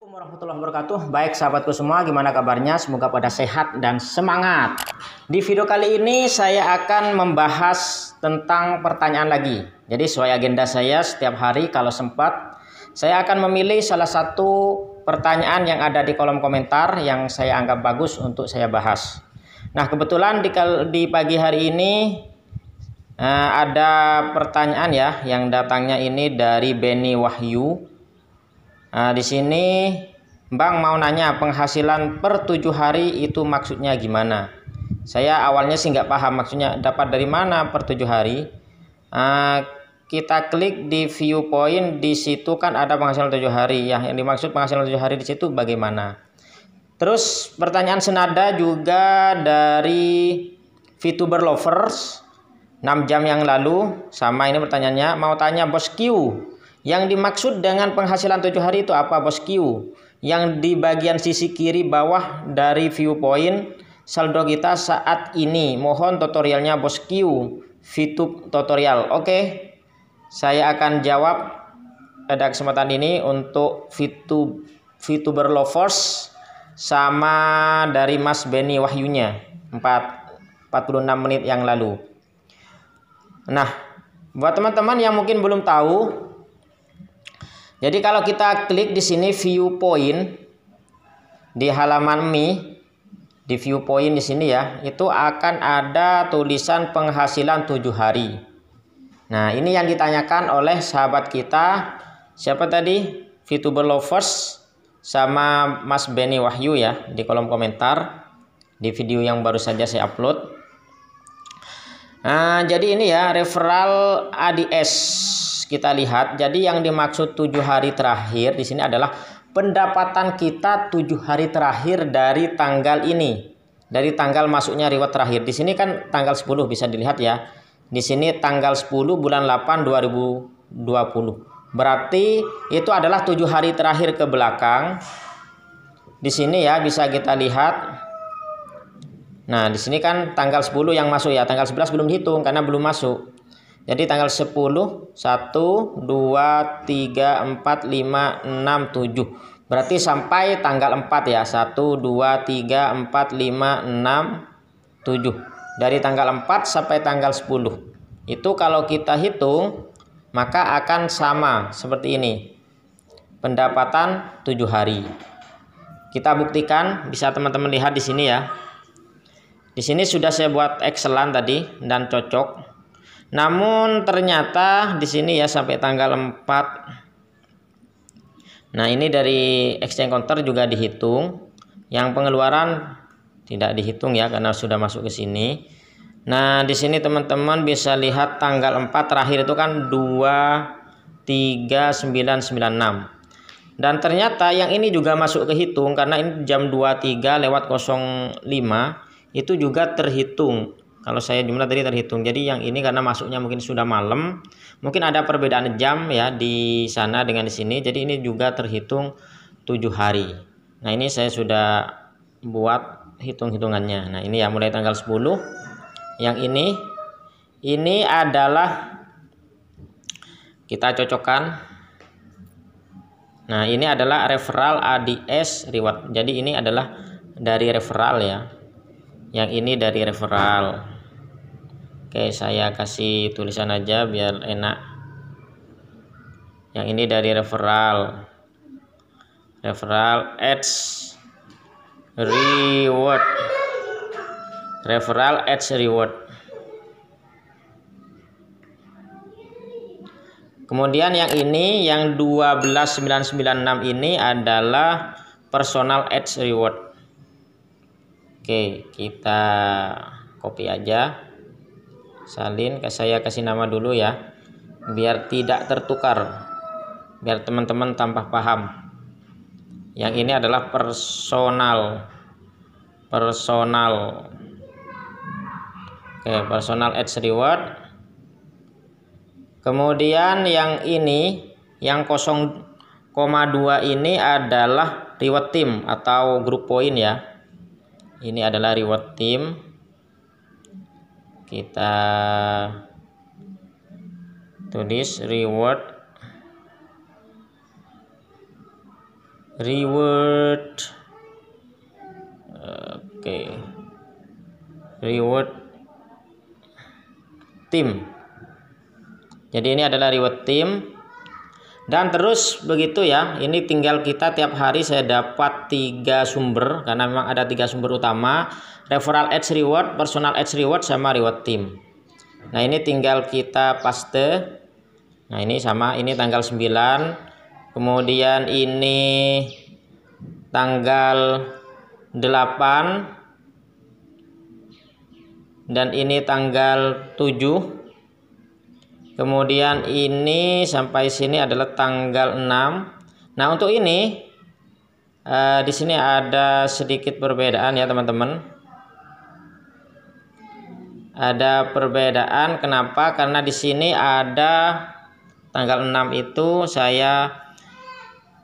Assalamualaikum warahmatullahi wabarakatuh. Baik sahabatku semua, gimana kabarnya? Semoga pada sehat dan semangat. Di video kali ini saya akan membahas tentang pertanyaan lagi. Jadi sesuai agenda saya setiap hari kalau sempat saya akan memilih salah satu pertanyaan yang ada di kolom komentar yang saya anggap bagus untuk saya bahas. Nah, kebetulan di, di pagi hari ini eh, ada pertanyaan ya yang datangnya ini dari Benny Wahyu Nah, di sini Bang mau nanya penghasilan per tujuh hari itu maksudnya gimana? Saya awalnya sih nggak paham maksudnya dapat dari mana per tujuh hari. Nah, kita klik di viewpoint di situ kan ada penghasilan tujuh hari ya yang dimaksud penghasilan tujuh hari di situ bagaimana? Terus pertanyaan senada juga dari VTuber Lovers 6 jam yang lalu sama ini pertanyaannya mau tanya bos Q yang dimaksud dengan penghasilan tujuh hari itu apa bos Q? Yang di bagian sisi kiri bawah dari viewpoint saldo kita saat ini. Mohon tutorialnya bos Q, fitup tutorial. Oke, saya akan jawab pada kesempatan ini untuk fitup VTuber Lovers sama dari Mas Benny Wahyunya 4, 46 menit yang lalu. Nah, buat teman-teman yang mungkin belum tahu, jadi kalau kita klik di sini point di halaman Mi di point di sini ya, itu akan ada tulisan penghasilan 7 hari. Nah, ini yang ditanyakan oleh sahabat kita siapa tadi? VTuber Lovers sama Mas Benny Wahyu ya di kolom komentar di video yang baru saja saya upload. Nah, jadi ini ya referral ADS kita lihat jadi yang dimaksud tujuh hari terakhir di sini adalah pendapatan kita tujuh hari terakhir dari tanggal ini dari tanggal masuknya riwayat terakhir di sini kan tanggal 10 bisa dilihat ya di sini tanggal 10 bulan 8 2020 berarti itu adalah tujuh hari terakhir ke belakang di sini ya bisa kita lihat Nah, di sini kan tanggal 10 yang masuk ya. Tanggal 11 belum dihitung karena belum masuk. Jadi tanggal 10 1 2 3 4 5 6 7. Berarti sampai tanggal 4 ya. 1 2 3 4 5 6 7. Dari tanggal 4 sampai tanggal 10. Itu kalau kita hitung maka akan sama seperti ini. Pendapatan 7 hari. Kita buktikan bisa teman-teman lihat di sini ya. Di sini sudah saya buat excelan tadi dan cocok namun ternyata di sini ya sampai tanggal 4. Nah, ini dari exchange counter juga dihitung. Yang pengeluaran tidak dihitung ya karena sudah masuk ke sini. Nah, di sini teman-teman bisa lihat tanggal 4 terakhir itu kan 23996. Dan ternyata yang ini juga masuk ke hitung karena ini jam 23 lewat 05 itu juga terhitung kalau saya jumlah tadi terhitung jadi yang ini karena masuknya mungkin sudah malam mungkin ada perbedaan jam ya di sana dengan di sini jadi ini juga terhitung tujuh hari nah ini saya sudah buat hitung-hitungannya nah ini ya mulai tanggal 10 yang ini ini adalah kita cocokkan nah ini adalah referral ADS reward jadi ini adalah dari referral ya yang ini dari referral oke saya kasih tulisan aja biar enak yang ini dari referral referral ads reward referral ads reward kemudian yang ini yang 12996 ini adalah personal ads reward Oke, kita copy aja. Salin, saya kasih nama dulu ya. Biar tidak tertukar. Biar teman-teman tambah paham. Yang ini adalah personal. Personal. Oke, personal ads reward. Kemudian yang ini, yang 0,2 ini adalah reward team atau grup poin ya ini adalah reward team kita tulis reward reward oke okay. reward team jadi ini adalah reward team dan terus begitu ya, ini tinggal kita tiap hari saya dapat tiga sumber karena memang ada tiga sumber utama, referral ads reward, personal ads reward sama reward team. Nah, ini tinggal kita paste. Nah, ini sama ini tanggal 9. Kemudian ini tanggal 8 dan ini tanggal 7 kemudian ini sampai sini adalah tanggal 6 nah untuk ini uh, di sini ada sedikit perbedaan ya teman-teman ada perbedaan kenapa karena di sini ada tanggal 6 itu saya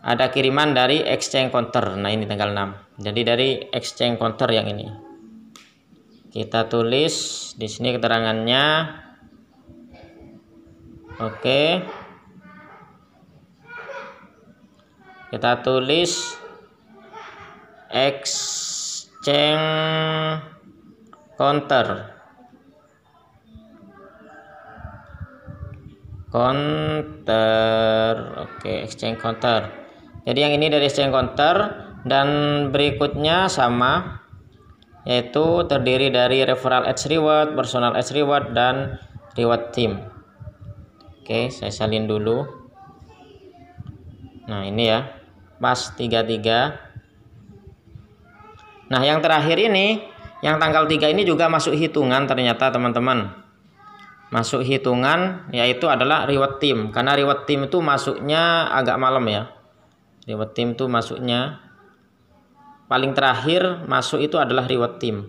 ada kiriman dari exchange counter nah ini tanggal 6 jadi dari exchange counter yang ini kita tulis di sini keterangannya Oke. Kita tulis exchange counter. Counter. Oke, exchange counter. Jadi yang ini dari exchange counter dan berikutnya sama yaitu terdiri dari referral ads reward, personal ads reward dan reward team. Oke, saya salin dulu. Nah, ini ya. Pas 33. Nah, yang terakhir ini, yang tanggal 3 ini juga masuk hitungan ternyata, teman-teman. Masuk hitungan yaitu adalah reward team. Karena reward team itu masuknya agak malam ya. Reward team itu masuknya paling terakhir masuk itu adalah reward team.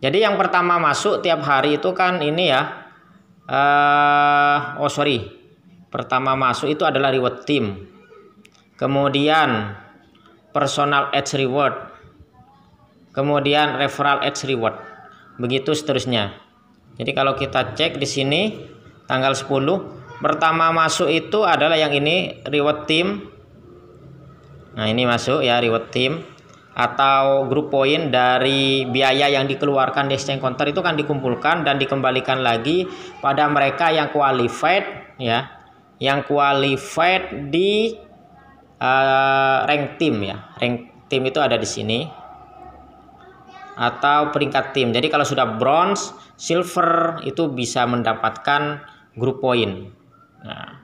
Jadi yang pertama masuk tiap hari itu kan ini ya uh, oh sorry pertama masuk itu adalah reward team kemudian personal edge reward kemudian referral edge reward begitu seterusnya jadi kalau kita cek di sini tanggal 10 pertama masuk itu adalah yang ini reward team nah ini masuk ya reward team atau grup poin dari biaya yang dikeluarkan di exchange counter itu kan dikumpulkan dan dikembalikan lagi pada mereka yang qualified ya yang qualified di uh, rank tim ya rank tim itu ada di sini atau peringkat tim jadi kalau sudah bronze silver itu bisa mendapatkan grup poin nah,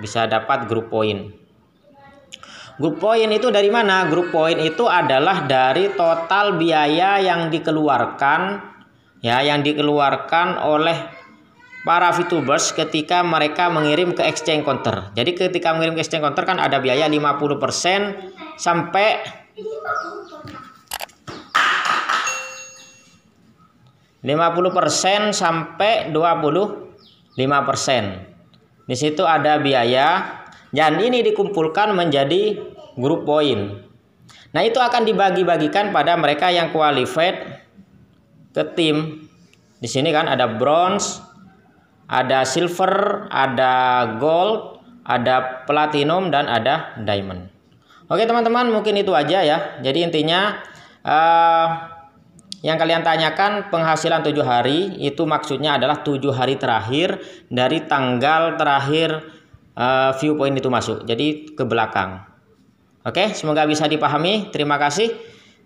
bisa dapat grup poin Grup poin itu dari mana? Grup poin itu adalah dari total biaya yang dikeluarkan ya yang dikeluarkan oleh para VTubers ketika mereka mengirim ke exchange counter. Jadi ketika mengirim ke exchange counter kan ada biaya 50% sampai lima puluh persen sampai dua puluh lima persen. Di situ ada biaya dan ini dikumpulkan menjadi grup poin. Nah, itu akan dibagi-bagikan pada mereka yang qualified ke tim. Di sini kan ada bronze, ada silver, ada gold, ada platinum dan ada diamond. Oke, teman-teman, mungkin itu aja ya. Jadi intinya uh, yang kalian tanyakan penghasilan tujuh hari itu maksudnya adalah tujuh hari terakhir dari tanggal terakhir uh, viewpoint itu masuk. Jadi ke belakang. Oke, semoga bisa dipahami. Terima kasih.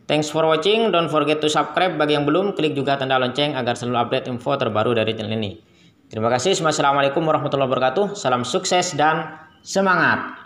Thanks for watching. Don't forget to subscribe. Bagi yang belum, klik juga tanda lonceng agar selalu update info terbaru dari channel ini. Terima kasih. Assalamualaikum warahmatullahi wabarakatuh. Salam sukses dan semangat.